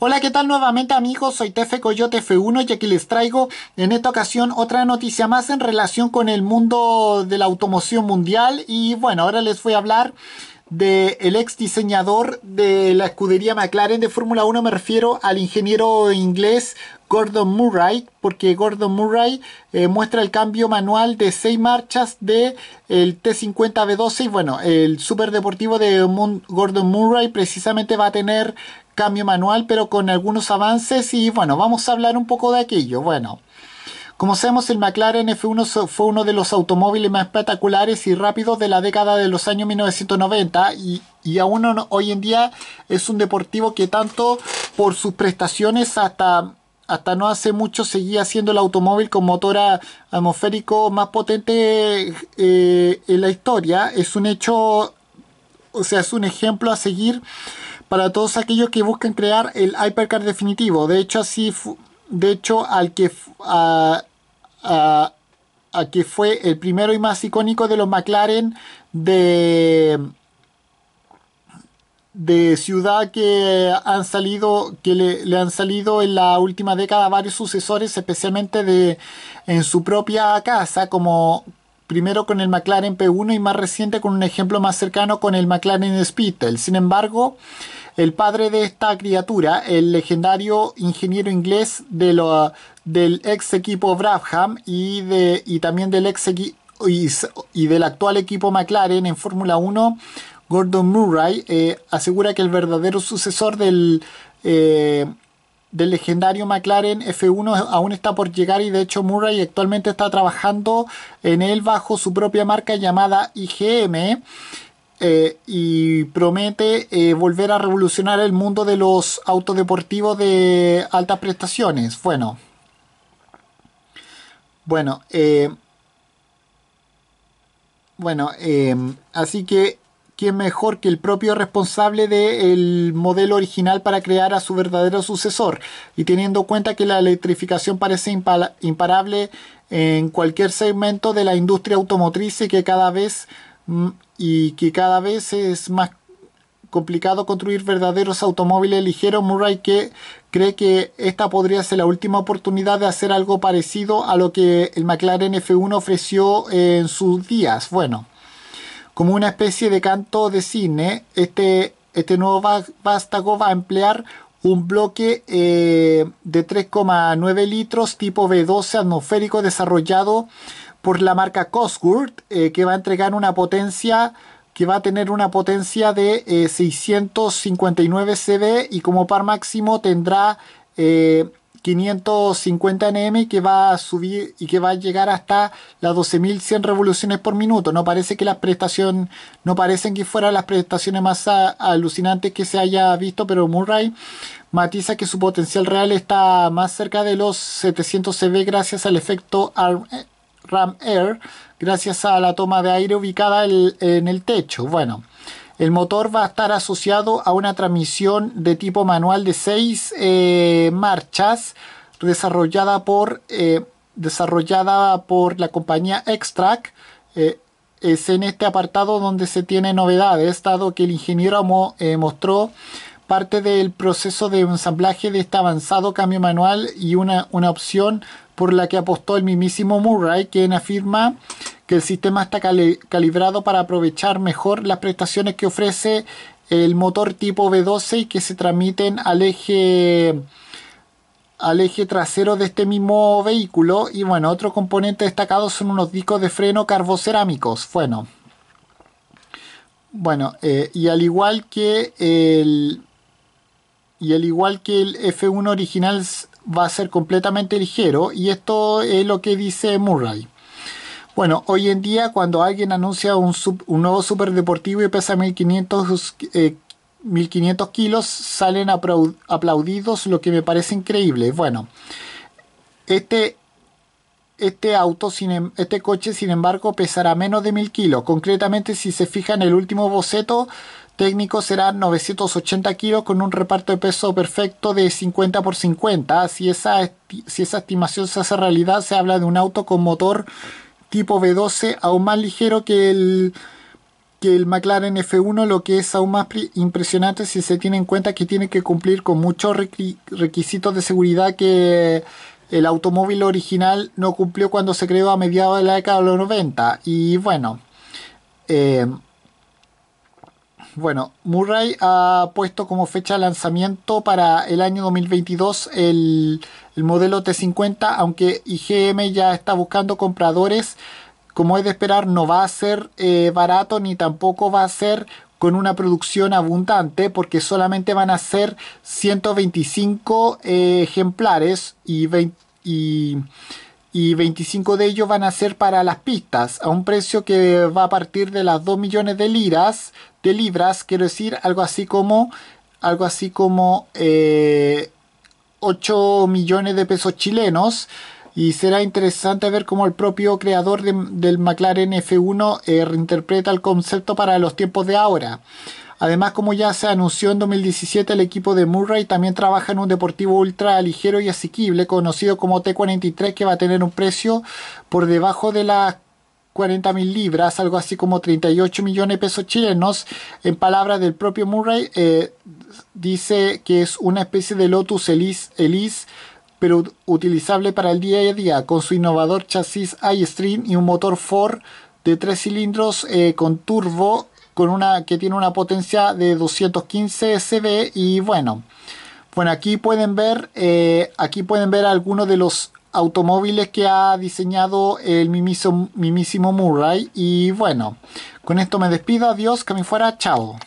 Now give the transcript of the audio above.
Hola, ¿qué tal nuevamente amigos? Soy Tefe Coyote F1 y aquí les traigo en esta ocasión otra noticia más en relación con el mundo de la automoción mundial y bueno, ahora les voy a hablar del ex diseñador de la escudería McLaren de Fórmula 1, me refiero al ingeniero inglés Gordon Murray, porque Gordon Murray eh, muestra el cambio manual de 6 marchas de el T50B12 y bueno, el superdeportivo de Gordon Murray precisamente va a tener cambio manual, pero con algunos avances y bueno, vamos a hablar un poco de aquello. Bueno, como sabemos, el McLaren F1 fue uno de los automóviles más espectaculares y rápidos de la década de los años 1990 y, aún hoy en día es un deportivo que tanto por sus prestaciones hasta, hasta no hace mucho seguía siendo el automóvil con motor atmosférico más potente eh, en la historia. Es un hecho, o sea, es un ejemplo a seguir para todos aquellos que buscan crear el Hypercar definitivo. De hecho, así de hecho al que, a, que fue el primero y más icónico de los McLaren de de ciudad que han salido que le, han salido en la última década varios sucesores especialmente de en su propia casa como primero con el McLaren P1 y más reciente con un ejemplo más cercano con el McLaren Speedtail. Sin embargo, el padre de esta criatura, el legendario ingeniero inglés del ex equipo Brabham y, de, también del ex y del actual equipo McLaren en Fórmula 1, Gordon Murray, eh, asegura que el verdadero sucesor del eh, del legendario McLaren F1 aún está por llegar y de hecho Murray actualmente está trabajando en él bajo su propia marca llamada IGM eh, y promete eh, volver a revolucionar el mundo de los autos deportivos de altas prestaciones. Bueno, bueno, eh, bueno, así que quién mejor que el propio responsable del modelo original para crear a su verdadero sucesor, y teniendo en cuenta que la electrificación parece imparable en cualquier segmento de la industria automotriz y que cada vez y que cada vez es más complicado construir verdaderos automóviles ligeros, Murray que cree que esta podría ser la última oportunidad de hacer algo parecido a lo que el McLaren F1 ofreció en sus días. Bueno, como una especie de canto de cine, este, este nuevo vástago va a emplear un bloque eh, de 3,9 litros tipo b 12 atmosférico desarrollado por la marca Cosworth eh, que va a entregar una potencia que va a tener una potencia de 659 eh, CV y como par máximo tendrá 550 nm que va a subir y que va a llegar hasta las 12.100 revoluciones por minuto. No parece que las prestaciones, no parecen que fueran las prestaciones más alucinantes que se haya visto, pero Murray matiza que su potencial real está más cerca de los 700 CV gracias al efecto RAM Air, gracias a la toma de aire ubicada en el techo. Bueno. El motor va a estar asociado a una transmisión de tipo manual de seis eh, marchas desarrollada por, eh, desarrollada por la compañía Extract. Eh, es en este apartado donde se tiene novedades, dado que el ingeniero mostró parte del proceso de ensamblaje de este avanzado cambio manual y una, una opción por la que apostó el mismísimo Murray, quien afirma que el sistema está calibrado para aprovechar mejor las prestaciones que ofrece el motor tipo V12 y que se transmiten al eje trasero de este mismo vehículo y bueno otro componente destacado son unos discos de freno carbocerámicos bueno bueno y al igual que y al igual que el F1 original va a ser completamente ligero y esto es lo que dice Murray bueno, hoy en día cuando alguien anuncia un, nuevo superdeportivo y pesa 1500, eh, kilos, salen aplaudidos, lo que me parece increíble. Bueno, este, este auto, em-, este coche, sin embargo, pesará menos de 1000 kilos. Concretamente, si se fija en el último boceto técnico, será 980 kilos con un reparto de peso perfecto de 50 por 50. Si esa, si esa estimación se hace realidad, se habla de un auto con motor tipo V12 aún más ligero que el, que el McLaren F1, lo que es aún más impresionante si se tiene en cuenta que tiene que cumplir con muchos requisitos de seguridad que el automóvil original no cumplió cuando se creó a mediados de la década de los 90. Y bueno, eh, bueno, Murray ha puesto como fecha de lanzamiento para el año 2022 el, modelo T50, aunque IGM ya está buscando compradores. Como es de esperar, no va a ser eh, barato ni tampoco va a ser con una producción abundante porque solamente van a ser 125 eh, ejemplares y y y 25 de ellos van a ser para las pistas a un precio que va a partir de las 2 millones de de libras quiero decir algo así como algo así como 8 eh, millones de pesos chilenos y será interesante ver cómo el propio creador del McLaren F1 eh, reinterpreta el concepto para los tiempos de ahora. Además, como ya se anunció en 2017, el equipo de Murray también trabaja en un deportivo ultra ligero y asequible, conocido como T43, que va a tener un precio por debajo de las 40 mil libras, algo así como 38 millones de pesos chilenos. En palabras del propio Murray, eh, dice que es una especie de Lotus Elise, pero utilizable para el día a día, con su innovador chasis iStream y un motor Ford de tres cilindros eh, con turbo con una, que tiene una potencia de 215 CV y bueno, bueno aquí pueden ver, eh, aquí pueden ver algunos de los automóviles que ha diseñado el mimiso, mimísimo Murray y bueno, con esto me despido, adiós, que me fuera, chao.